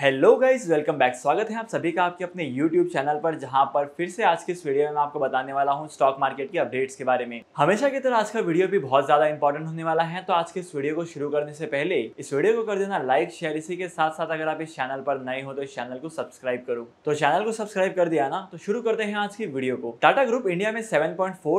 hello guys welcome back स्वागत है आप सभी का आपके अपने यूट्यूब चैनल पर जहां पर फिर से आज के इस वीडियो में मैं आपको बताने वाला हूं स्टॉक मार्केट की अपडेट्स के बारे में हमेशा की तरह आज का वीडियो भी बहुत ज्यादा इंपॉर्टेंट होने वाला है तो आज के इस वीडियो को शुरू करने से पहले इस वीडियो को कर देना लाइक शेयर इसी के साथ साथ अगर आप इस चैनल पर नए हो तो इस चैनल को सब्सक्राइब करो तो चैनल को सब्सक्राइब कर दिया ना तो शुरू करते हैं आज की वीडियो को टाटा ग्रुप इंडिया में सेवन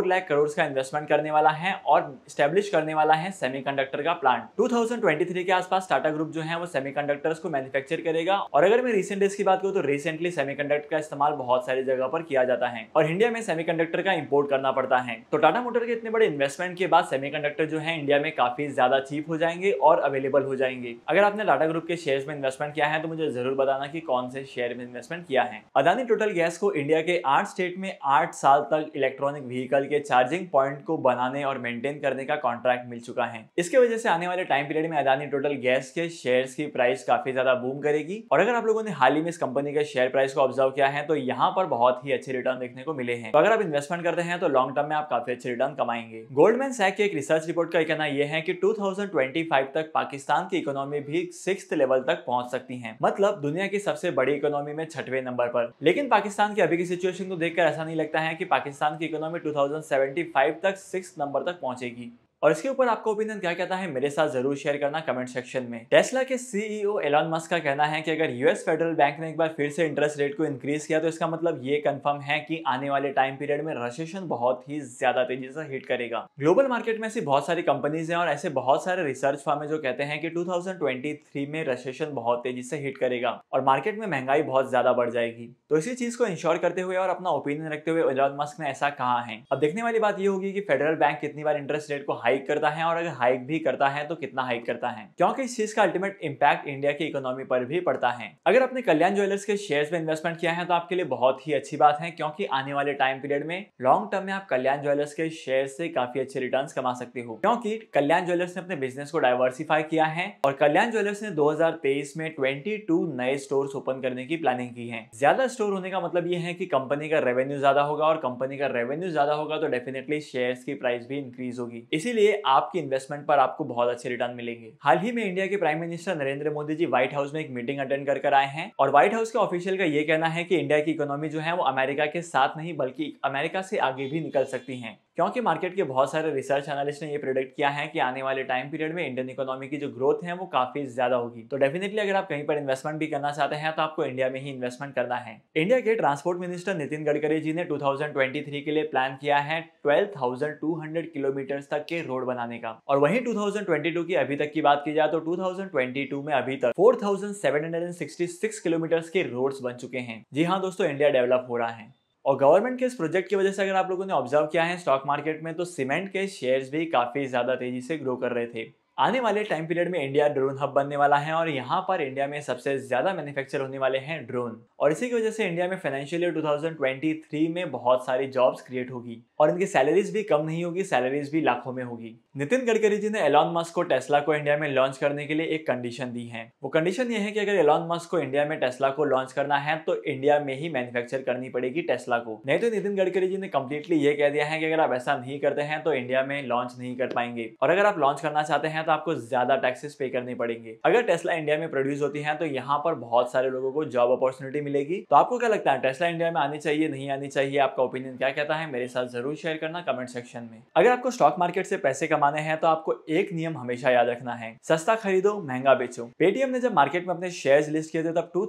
लाख करोड़ का इन्वेस्टमेंट करने वाला है और स्टेब्लिश करने वाला है सेमी का प्लांट टू के आसपास टाटा ग्रुप जो है वो सेमी को मैन्युफेक्चर करेगा मिलेगा और अगर मैं रिसेंट डेज की बात करूँ तो रिसेंटली सेमीकंडक्टर का इस्तेमाल बहुत सारी जगह पर किया जाता है और इंडिया में सेमीकंडक्टर का इम्पोर्ट करना पड़ता है तो टाटा मोटर के इतने बड़े इन्वेस्टमेंट के बाद सेमीकंडक्टर जो है इंडिया में काफी ज्यादा चीप हो जाएंगे और अवेलेबल हो जाएंगे अगर आपने टाटा ग्रुप के शेयर में इन्वेस्टमेंट किया है तो मुझे जरूर बताना की कौन से शेयर में इन्वेस्टमेंट किया है अदानी टोटल गैस को इंडिया के आठ स्टेट में आठ साल तक इलेक्ट्रॉनिक व्हीकल के चार्जिंग पॉइंट को बनाने और मेंटेन करने का कॉन्ट्रैक्ट मिल चुका है इसके वजह से आने वाले टाइम पीरियड में अदानी टोटल गैस के शेयर की प्राइस काफी ज्यादा बूम करेगी और अगर आप लोगों ने हाल ही में इस कंपनी के शेयर प्राइस को ऑब्जर्व किया है तो यहाँ पर बहुत ही अच्छे रिटर्न देखने को मिले हैं तो अगर आप इन्वेस्टमेंट करते हैं तो लॉन्ग टर्म में आप काफी अच्छे रिटर्न कमाएंगे गोल्डमैन सैक के एक रिसर्च रिपोर्ट का कहना यह है की टू तक पाकिस्तान की इकोनॉमी भी सिक्स लेवल तक पहुंच सकती है मतलब दुनिया की सबसे बड़ी इकोनॉमी में छठवे नंबर पर लेकिन पाकिस्तान की अभी की सिचुएशन को देखकर ऐसा नहीं लगता है कि पाकिस्तान की इकोनॉमी 2075 तक सिक्स नंबर तक पहुंचेगी और इसके ऊपर आपका ओपिनियन क्या कहता है मेरे साथ जरूर शेयर करना कमेंट सेक्शन में टेस्ला के सीईओ एलॉन मस्क का कहना है कि अगर यूएस फेडरल बैंक ने एक बार फिर से इंटरेस्ट रेट को इंक्रीज किया तो इसका मतलब ये कंफर्म है कि आने वाले टाइम पीरियड में रशेशन बहुत ही ज्यादा तेजी से हिट करेगा ग्लोबल मार्केट में ऐसी बहुत सारी कंपनीज है और ऐसे बहुत सारे रिसर्च फॉर्म है जो कहते हैं कि टू में रशेशन बहुत तेजी से हिट करेगा और मार्केट में महंगाई बहुत ज्यादा बढ़ जाएगी तो इसी चीज को इंश्योर करते हुए और अपना ओपिनियन रखते हुए एलॉन मस्क ने ऐसा कहा है अब देखने वाली बात यह होगी कि फेडरल बैंक कितनी बार इंटरेस्ट रेट को हाई हाइक करता है और अगर हाइक भी करता है तो कितना हाइक करता है क्योंकि इस चीज का अल्टीमेट इम्पैक्ट इंडिया की इकोनॉमी पर भी पड़ता है अगर आपने कल्याण ज्वेलर्स के शेयर में इन्वेस्टमेंट किया है तो आपके लिए बहुत ही अच्छी बात है क्योंकि आने वाले टाइम पीरियड में लॉन्ग टर्म में आप कल्याण ज्वेलर्स के शेयर से काफी अच्छे रिटर्न कमा सकते हो क्योंकि कल्याण ज्वेलर्स ने अपने बिजनेस को डाइवर्सिफाई किया है और कल्याण ज्वेलर्स ने दो में ट्वेंटी नए स्टोर ओपन करने की प्लानिंग की है ज्यादा स्टोर होने का मतलब ये है कि कंपनी का रेवेन्यू ज्यादा होगा और कंपनी का रेवेन्यू ज्यादा होगा तो डेफिनेटली शेयर की प्राइस भी इंक्रीज होगी इसीलिए लिए आपके इन्वेस्टमेंट पर आपको बहुत अच्छे रिटर्न मिलेंगे हाल ही में इंडिया के prime minister Narendra Modi ji White House में एक मीटिंग अटेंड कर कर आए हैं और व्हाइट हाउस के ऑफिशियल का ये कहना है कि इंडिया की इकोनॉमी जो है वो अमेरिका के साथ नहीं बल्कि अमेरिका से आगे भी निकल सकती है क्योंकि मार्केट के बहुत सारे रिसर्च एनालिस्ट ने ये प्रोडक्ट किया है कि आने वाले टाइम पीरियड में इंडियन इकोनॉमी की जो ग्रोथ है वो काफी ज्यादा होगी तो डेफिनेटली अगर आप कहीं पर इन्वेस्टमेंट भी करना चाहते हैं तो आपको इंडिया में ही इन्वेस्टमेंट करना है इंडिया के ट्रांसपोर्ट मिनिस्टर नितिन गडकरी जी ने टू के लिए प्लान किया है ट्वेल्व किलोमीटर तक के रोड बनाने का और वहीं टू की अभी तक की बात की जाए तो टू में अभी तक फोर किलोमीटर के रोड बन चुके हैं जी हाँ दोस्तों इंडिया डेवलप हो रहा है और गवर्नमेंट के इस प्रोजेक्ट की वजह से अगर आप लोगों ने ऑब्जर्व किया है स्टॉक मार्केट में तो सीमेंट के शेयर्स भी काफ़ी ज़्यादा तेज़ी से ग्रो कर रहे थे आने वाले टाइम पीरियड में इंडिया ड्रोन हब बनने वाला है और यहाँ पर इंडिया में सबसे ज्यादा मैन्युफैक्चर होने वाले हैं ड्रोन और इसी की वजह से इंडिया में फाइनेंशियल ईयर 2023 में बहुत सारी जॉब्स क्रिएट होगी और इनकी सैलरीज भी कम नहीं होगी सैलरीज भी लाखों में होगी नितिन गडकरी जी ने एलॉन मस्क को टेस्ला को इंडिया में लॉन्च करने के लिए एक कंडीशन दी है वो कंडीशन ये है कि अगर एलॉन मस्क को इंडिया में टेस्ला को लॉन्च करना है तो इंडिया में ही मैन्युफैक्चर करनी पड़ेगी टेस्ला को नहीं तो नितिन गडकरी जी ने कम्प्लीटली ये कह दिया है कि अगर आप ऐसा नहीं करते हैं तो इंडिया में लॉन्च नहीं कर पाएंगे और अगर आप लॉन्च करना चाहते हैं तो तो आपको ज्यादा टैक्सेस पे करने पड़ेंगे अगर टेस्ला इंडिया में प्रोड्यूस होती है तो यहाँ पर बहुत सारे लोगों को जॉब अपॉर्चुनिटी मिलेगी तो आपको क्या लगता है टेस्ला इंडिया में आनी चाहिए नहीं आनी चाहिए आपका ओपिनियन क्या कहता है मेरे साथ जरूर शेयर करना कमेंट सेक्शन में अगर आपको स्टॉक मार्केट से पैसे कमाने हैं तो आपको एक नियम हमेशा याद रखना है सस्ता खरीदो महंगा बेचो पेटीएम ने जब मार्केट में अपने शेयर लिस्ट किए थे तब टू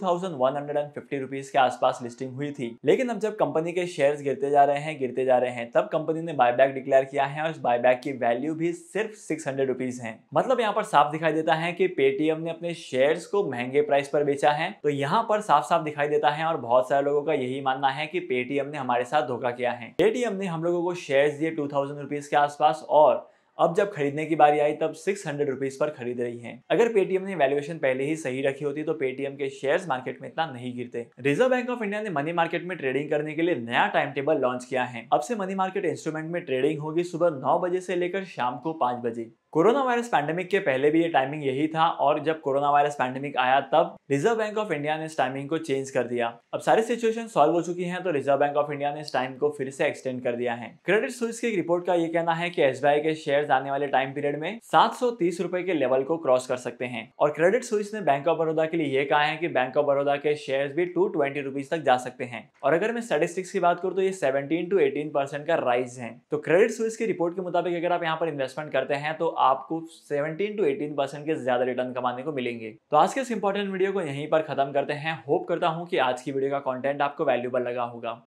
रुपीस के आसपास लिस्टिंग हुई थी लेकिन अब जब कंपनी के शेयर गिरते जा रहे हैं गिरते जा रहे हैं तब कंपनी ने बायबैक डिक्लेयर किया है और इस बायबैक की वैल्यू भी सिर्फ सिक्स हंड्रेड रुपीज है मतलब यहाँ पर साफ दिखाई देता है कि पेटीएम ने अपने शेयर्स को महंगे प्राइस पर बेचा है तो यहाँ पर साफ साफ दिखाई देता है और बहुत सारे लोगों का यही मानना है कि पेटीएम ने हमारे साथ धोखा किया है पेटीएम ने हम लोगों को शेयर्स दिए टू थाउजेंड रुपीज के आसपास और अब जब खरीदने की बारी आई तब सिक्स हंड्रेड रुपीज पर खरीद रही है अगर पेटीएम ने वैल्यूएशन पहले ही सही रखी होती तो पेटीएम के शेयर्स मार्केट में इतना नहीं गिरते रिजर्व बैंक ऑफ इंडिया ने मनी मार्केट में ट्रेडिंग करने के लिए नया टाइम टेबल लॉन्च किया है अब से मनी मार्केट इंस्ट्रूमेंट में ट्रेडिंग होगी सुबह नौ बजे से लेकर शाम को पांच बजे कोरोना वायरस पैंडेमिक के पहले भी ये टाइमिंग यही था और जब कोरोना वायरस पैंडेमिक आया तब रिजर्व बैंक ऑफ इंडिया ने इस टाइमिंग को चेंज कर दिया अब सारी सिचुएशन सॉल्व हो चुकी हैं तो रिजर्व बैंक ऑफ इंडिया ने इस टाइम को फिर से एक्सटेंड कर दिया है क्रेडिट सुइस की रिपोर्ट का ये कहना है की एस के शेयर आने वाले टाइम पीरियड में सात रुपए के लेवल को क्रॉस कर सकते हैं और क्रेडिट सुइस ने बैंक ऑफ बड़ौदा के लिए ये कहा है की बैंक ऑफ बड़ौदा के शेयर भी टू ट्वेंटी तक जा सकते हैं और अगर मैं स्टेटिस्टिक्स की बात करूँ तो ये सेवनटीन टू एटीन का राइज है तो क्रेडिट सुइस की रिपोर्ट के मुताबिक अगर आप यहाँ पर इन्वेस्टमेंट करते हैं तो आपको 17 टू 18 परसेंट के ज्यादा रिटर्न कमाने को मिलेंगे तो आज के इस इंपॉर्टेंट वीडियो को यहीं पर खत्म करते हैं होप करता हूँ कि आज की वीडियो का कॉन्टेंट आपको वैल्यूबल लगा होगा